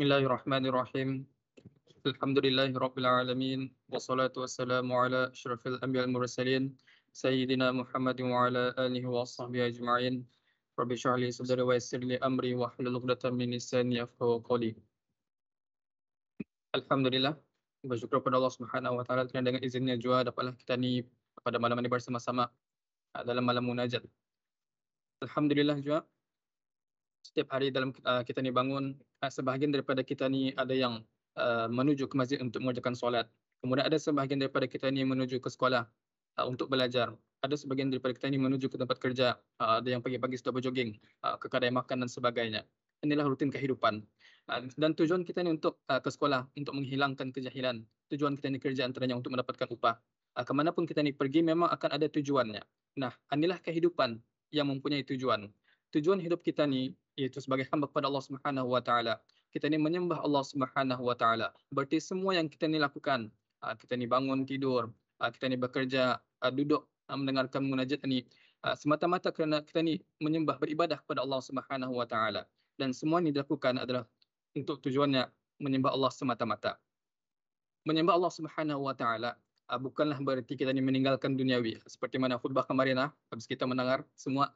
بسم الله الرحمن الرحيم الحمد لله رب العالمين والصلاة والسلام على أشرف الأنبياء المرسلين سيدنا محمد وعلى آله وصحبه أجمعين رب اشرح لي صدري ويسر لي أمري واحلل عقدة من لساني يفقهوا قولي Alhamdulillah bersyukur kepada Allah Subhanahu wa taala kerana dengan izinnya jua dapatlah kita ni pada malam ini bersama-sama dalam malam munajat. Alhamdulillah jua setiap hari dalam uh, kita ni bangun uh, sebahagian daripada kita ni ada yang uh, menuju ke masjid untuk mengerjakan solat kemudian ada sebahagian daripada kita ni menuju ke sekolah uh, untuk belajar ada sebahagian daripada kita ni menuju ke tempat kerja uh, ada yang pagi-pagi sudah berjoging uh, ke kedai makan dan sebagainya inilah rutin kehidupan uh, dan tujuan kita ni untuk uh, ke sekolah untuk menghilangkan kejahilan tujuan kita ni kerja antaranya untuk mendapatkan upah uh, ke mana pun kita ni pergi memang akan ada tujuannya nah inilah kehidupan yang mempunyai tujuan tujuan hidup kita ni iaitu sebagai hamba kepada Allah Subhanahu wa taala. Kita ni menyembah Allah Subhanahu wa taala. Berarti semua yang kita ni lakukan, kita ni bangun tidur, kita ni bekerja, duduk mendengarkan munajat ni semata-mata kerana kita ni menyembah beribadah kepada Allah Subhanahu wa taala dan semua ni dilakukan adalah untuk tujuannya menyembah Allah semata-mata. Menyembah Allah Subhanahu wa taala bukanlah bererti kita ni meninggalkan duniawi seperti mana khutbah kemarinlah, habis kita mendengar semua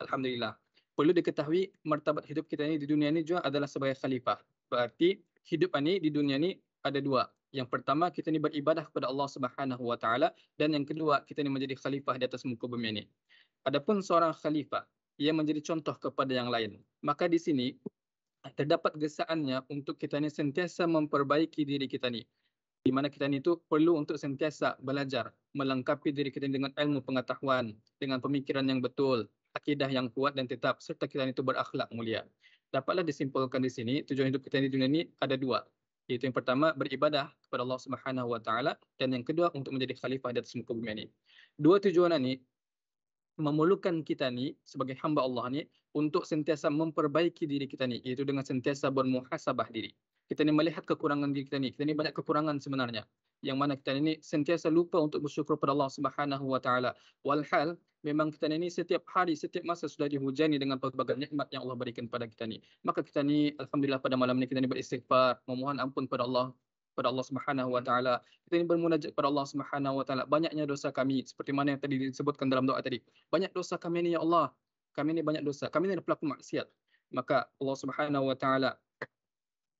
alhamdulillah perlu diketahui martabat hidup kita ini di dunia ini juga adalah sebagai khalifah. Berarti hidup ini di dunia ini ada dua. Yang pertama kita ini beribadah kepada Allah Subhanahu Wa Taala dan yang kedua kita ini menjadi khalifah di atas muka bumi ini. Adapun seorang khalifah ia menjadi contoh kepada yang lain. Maka di sini terdapat gesaannya untuk kita ini sentiasa memperbaiki diri kita ni. Di mana kita ini itu perlu untuk sentiasa belajar, melengkapi diri kita dengan ilmu pengetahuan, dengan pemikiran yang betul, akidah yang kuat dan tetap serta kita itu berakhlak mulia. Dapatlah disimpulkan di sini tujuan hidup kita di dunia ini ada dua. Iaitu yang pertama beribadah kepada Allah Subhanahu Wa Taala dan yang kedua untuk menjadi khalifah di atas muka bumi ini. Dua tujuan ini memulukan kita ni sebagai hamba Allah ni untuk sentiasa memperbaiki diri kita ni iaitu dengan sentiasa bermuhasabah diri. Kita ni melihat kekurangan diri kita ni. Kita ni banyak kekurangan sebenarnya. Yang mana kita ni sentiasa lupa untuk bersyukur kepada Allah Subhanahu wa taala. Walhal memang kita ni setiap hari setiap masa sudah dihujani dengan pelbagai nikmat yang Allah berikan kepada kita ni. Maka kita ni alhamdulillah pada malam ni kita ni beristighfar, memohon ampun kepada Allah kepada Allah Subhanahu wa taala. Kita ini bermunajat kepada Allah Subhanahu wa taala. Banyaknya dosa kami seperti mana yang tadi disebutkan dalam doa tadi. Banyak dosa kami ini ya Allah. Kami ini banyak dosa. Kami ini adalah pelaku maksiat. Maka Allah Subhanahu wa taala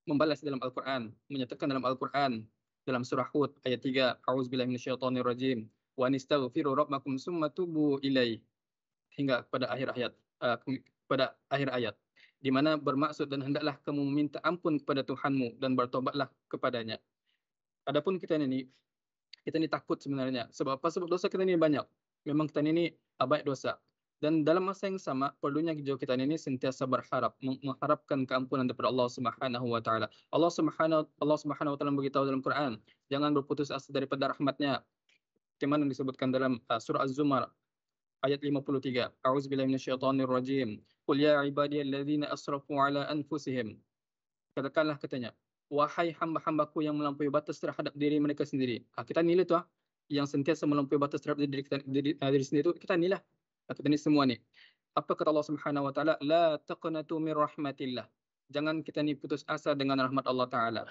membalas dalam Al-Qur'an, menyatakan dalam Al-Qur'an dalam surah Hud ayat 3, A'udzubillahi minasyaitonir rajim. Wa nistaghfiru rabbakum summa tubu ilai hingga pada akhir ayat uh, eh, pada akhir ayat di mana bermaksud dan hendaklah kamu meminta ampun kepada Tuhanmu dan bertobatlah kepadanya adapun kita ini, kita ini takut sebenarnya sebab apa sebab dosa kita ini banyak memang kita ini banyak dosa dan dalam masa yang sama perlunya kita kita ini sentiasa berharap mengharapkan keampunan daripada Allah Subhanahu wa taala. Allah Subhanahu Allah Subhanahu wa taala beritahu dalam Quran, jangan berputus asa daripada rahmatnya. Bagaimana disebutkan dalam uh, surah Az-Zumar ayat 53. A'udzubillahi minasyaitonir rajim. Qul ya ibadiyalladzina asrafu ala anfusihim. Katakanlah katanya, wahai hamba-hambaku yang melampaui batas terhadap diri mereka sendiri. Ha, kita nilai tu ah ha, yang sentiasa melampaui batas terhadap diri kita diri, uh, diri sendiri tu kita nilah. Lah. Ha, ah, kita ni semua ni. Apa kata Allah Subhanahu wa taala la taqnatu min rahmatillah. Jangan kita ni putus asa dengan rahmat Allah taala.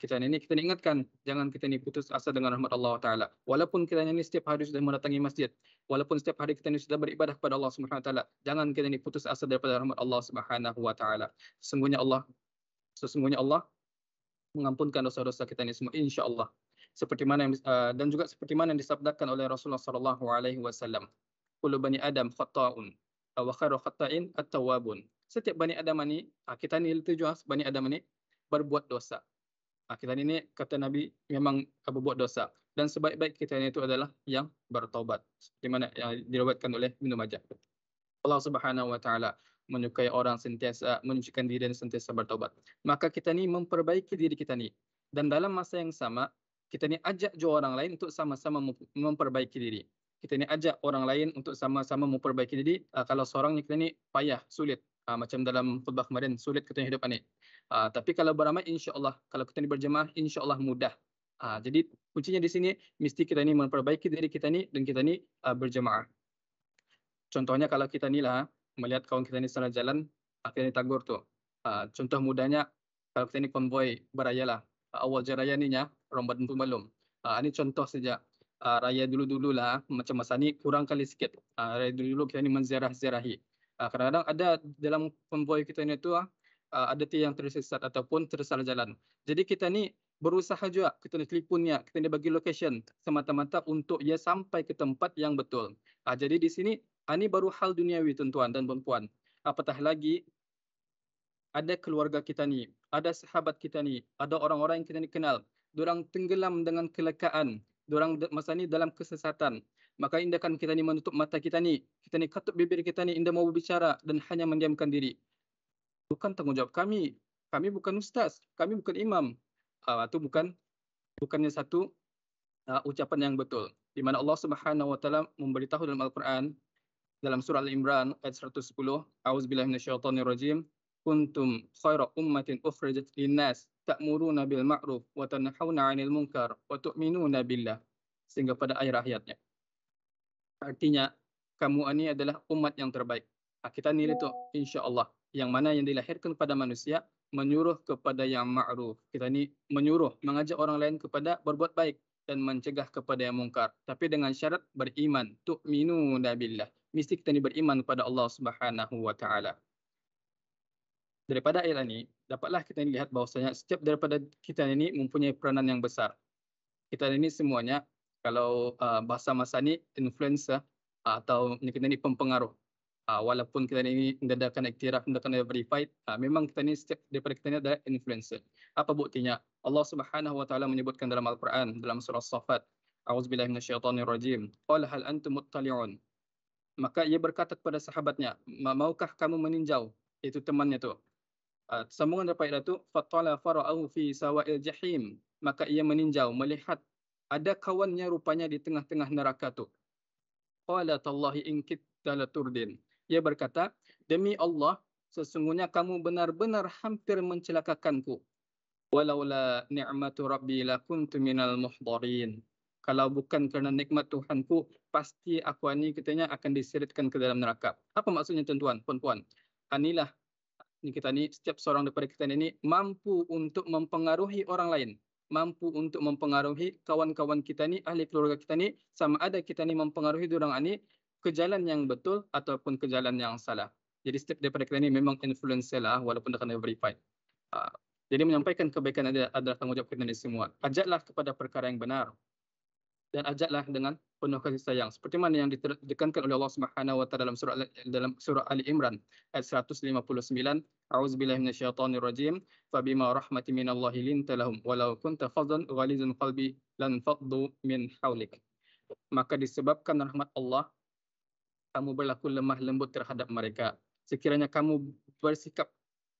kita ni kita ni ingatkan jangan kita ni putus asa dengan rahmat Allah taala. Walaupun kita ni setiap hari sudah mendatangi masjid, walaupun setiap hari kita ni sudah beribadah kepada Allah Subhanahu wa taala, jangan kita ni putus asa daripada rahmat Allah Subhanahu wa taala. Sesungguhnya Allah sesungguhnya Allah mengampunkan dosa-dosa kita ini semua insyaallah seperti mana yang, uh, dan juga seperti mana yang disabdakan oleh Rasulullah sallallahu alaihi wasallam kullu bani adam khata'un wa khairu khata'in at-tawwabun setiap bani adam ini uh, ah, kita ini tujuh bani adam ini berbuat dosa uh, kita ini kata nabi memang berbuat dosa dan sebaik-baik kita ini itu adalah yang bertaubat seperti mana yang diriwayatkan oleh Ibnu Majah Allah Subhanahu wa taala menyukai orang sentiasa menunjukkan diri dan sentiasa bertaubat. Maka kita ni memperbaiki diri kita ni. Dan dalam masa yang sama, kita ni ajak juga orang lain untuk sama-sama memperbaiki diri. Kita ni ajak orang lain untuk sama-sama memperbaiki diri. Uh, kalau seorang ni kita ni payah, sulit. Uh, macam dalam khutbah kemarin, sulit kita hidup ini. Uh, ah, tapi kalau beramai, insya Allah. Kalau kita ni berjemaah, insya Allah mudah. Uh, jadi kuncinya di sini, mesti kita ni memperbaiki diri kita ni dan kita ni uh, berjemaah. Contohnya kalau kita ni lah, melihat kawan kita ni salah jalan, akhirnya ditanggur tu. Uh, contoh mudanya, kalau kita ni konvoy beraya lah. Uh, awal je ni ni, rombat pun belum. Uh, ah, ini contoh saja. Uh, raya dulu-dulu lah, macam masa ni, kurang kali sedikit. Uh, raya dulu-dulu kita ni menziarah-ziarahi. Uh, kadang-kadang ada dalam konvoy kita ni tu, uh, ada ti yang tersesat ataupun tersalah jalan. Jadi kita ni berusaha juga, kita ni telefonnya, kita ni bagi location semata-mata untuk ia sampai ke tempat yang betul. Uh, jadi di sini, Ah, ini baru hal duniawi tuan-tuan dan puan-puan. Apatah lagi ada keluarga kita ni, ada sahabat kita ni, ada orang-orang yang kita ni kenal. Diorang tenggelam dengan kelekaan. Diorang masa ni dalam kesesatan. Maka indahkan kita ni menutup mata kita ni. Kita ni katup bibir kita ni indah mau berbicara dan hanya mendiamkan diri. Bukan tanggungjawab kami. Kami bukan ustaz. Kami bukan imam. Uh, itu bukan bukannya satu uh, ucapan yang betul. Di mana Allah Subhanahu memberitahu dalam Al-Quran dalam surah Al-Imran ayat 110, A'udzu billahi minasyaitonir rajim. Kuntum khairu ummatin ukhrijat tak muru nabil ma'ruf wa tanhauna 'anil munkar wa tu'minuna billah. Sehingga pada akhir ayatnya. Artinya kamu ini adalah umat yang terbaik. Ah, kita nilai tu, insya Allah. Yang mana yang dilahirkan kepada manusia menyuruh kepada yang ma'ruf. Kita ni menyuruh, mengajak orang lain kepada berbuat baik dan mencegah kepada yang mungkar. Tapi dengan syarat beriman. Tu'minu nabilah mesti kita ni beriman kepada Allah Subhanahu wa taala. Daripada ayat ini dapatlah kita lihat bahawasanya setiap daripada kita ini mempunyai peranan yang besar. Kita ini semuanya kalau uh, bahasa masa ni influencer uh, atau kita ini pempengaruh. Uh, walaupun kita ini mendadakan iktiraf, mendadakan verified, uh, memang kita ini setiap daripada kita ini adalah influencer. Apa buktinya? Allah Subhanahu wa menyebutkan dalam Al-Quran dalam surah Saffat. A'udzubillahi minasyaitonirrajim. Qul hal antum muttali'un? maka ia berkata kepada sahabatnya maukah kamu meninjau itu temannya tu uh, sambungan daripada itu fatala farau fi sawail jahim maka ia meninjau melihat ada kawannya rupanya di tengah-tengah neraka tu qala tallahi in kitta turdin ia berkata demi Allah sesungguhnya kamu benar-benar hampir mencelakakanku walaula ni'matu rabbi lakuntu minal muhdarin kalau bukan kerana nikmat Tuhanku, pasti aku ini katanya akan diseretkan ke dalam neraka. Apa maksudnya tuan-tuan, puan-puan? Anilah ah, ini kita ni setiap seorang daripada kita ini mampu untuk mempengaruhi orang lain, mampu untuk mempengaruhi kawan-kawan kita ni, ahli keluarga kita ni, sama ada kita ni mempengaruhi orang ini ke jalan yang betul ataupun ke jalan yang salah. Jadi setiap daripada kita ni memang influencer lah walaupun dah kena verified. Ah, jadi menyampaikan kebaikan adalah, adalah tanggungjawab kita ni semua. Ajaklah kepada perkara yang benar dan ajaklah dengan penuh kasih sayang seperti mana yang ditekankan oleh Allah Subhanahu wa dalam surah dalam surah Ali Imran ayat 159 auzubillahi minasyaitonir rajim bima rahmati minallahi lintalahum walau kunta fadzan ghalizan qalbi lan faddu min hawlik maka disebabkan rahmat Allah kamu berlaku lemah lembut terhadap mereka sekiranya kamu bersikap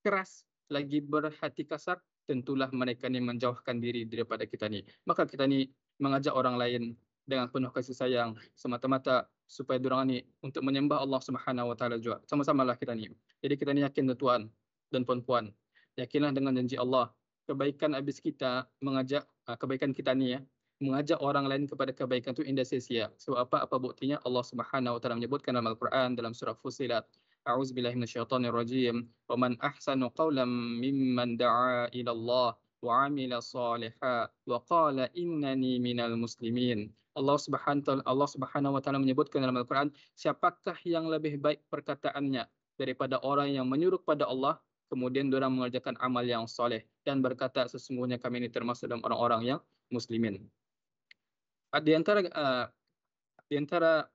keras lagi berhati kasar tentulah mereka ni menjauhkan diri daripada kita ni maka kita ni mengajak orang lain dengan penuh kasih sayang semata-mata supaya diorang ni untuk menyembah Allah Subhanahu wa taala juga. sama lah kita ni. Jadi kita ni yakin tuan dan puan-puan. Yakinlah dengan janji Allah. Kebaikan habis kita mengajak ah, kebaikan kita ni ya mengajak orang lain kepada kebaikan itu indah sia-sia. Ya. Sebab apa? Apa buktinya? Allah Subhanahu wa taala menyebutkan dalam Al-Quran dalam surah Fussilat. A'udzubillahi minasyaitonirrajim. Wa man ahsanu qawlam mimman da'a ila Allah وعمل صالحا وقال إنني من المسلمين Allah subhanahu Allah subhanahu wa taala menyebutkan dalam Al Quran siapakah yang lebih baik perkataannya daripada orang yang menyuruh pada Allah kemudian dia mengerjakan amal yang soleh dan berkata sesungguhnya kami ini termasuk dalam orang-orang yang muslimin. Di antara uh, di antara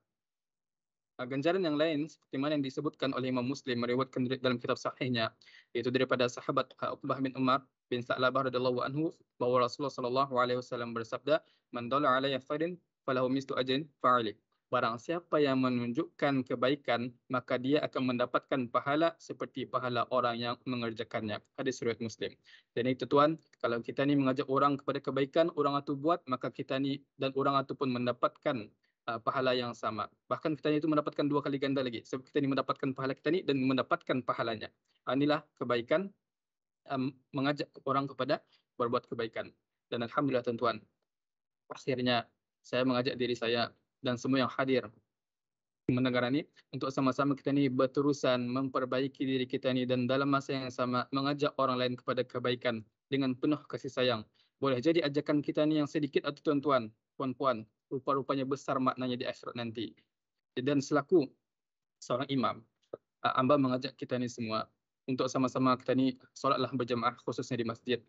uh, ganjaran yang lain seperti mana yang disebutkan oleh Imam Muslim meriwayatkan dalam kitab sahihnya yaitu daripada sahabat ah, Uqbah bin Umar bin Sa'labah radhiyallahu anhu bahwa Rasulullah sallallahu alaihi wasallam bersabda man dalla alayya khairin falahu mislu ajrin fa'ali barang siapa yang menunjukkan kebaikan maka dia akan mendapatkan pahala seperti pahala orang yang mengerjakannya hadis riwayat muslim dan itu tuan kalau kita ni mengajak orang kepada kebaikan orang itu buat maka kita ni dan orang itu pun mendapatkan Uh, pahala yang sama. Bahkan kita itu mendapatkan dua kali ganda lagi. Sebab kita ini mendapatkan pahala kita ini dan mendapatkan pahalanya. Ah, inilah kebaikan um, mengajak orang kepada berbuat kebaikan. Dan Alhamdulillah tuan-tuan, akhirnya saya mengajak diri saya dan semua yang hadir di negara ini untuk sama-sama kita ini berterusan memperbaiki diri kita ini dan dalam masa yang sama mengajak orang lain kepada kebaikan dengan penuh kasih sayang. Boleh jadi ajakan kita ini yang sedikit atau tuan-tuan, puan-puan rupa-rupanya besar maknanya di akhirat nanti. Dan selaku seorang imam, uh, ah, Amba mengajak kita ni semua untuk sama-sama kita ni solatlah berjemaah khususnya di masjid.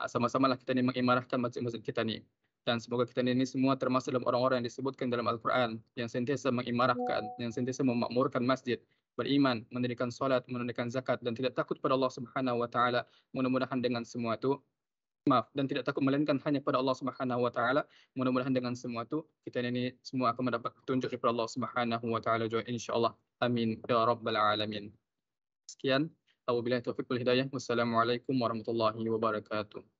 Uh, sama-samalah kita ni mengimarahkan masjid-masjid kita ni. Dan semoga kita ini semua termasuk dalam orang-orang yang disebutkan dalam Al-Quran yang sentiasa mengimarahkan, yang sentiasa memakmurkan masjid, beriman, mendirikan solat, menunaikan zakat dan tidak takut pada Allah Subhanahu Wa Taala. Mudah-mudahan dengan semua itu maaf dan tidak takut melainkan hanya pada Allah Subhanahu wa taala. Mudah-mudahan dengan semua itu kita ini semua akan mendapat petunjuk daripada Allah Subhanahu wa taala juga insyaallah. Amin ya rabbal alamin. Sekian. Wabillahi taufiq wal hidayah. Wassalamualaikum warahmatullahi wabarakatuh.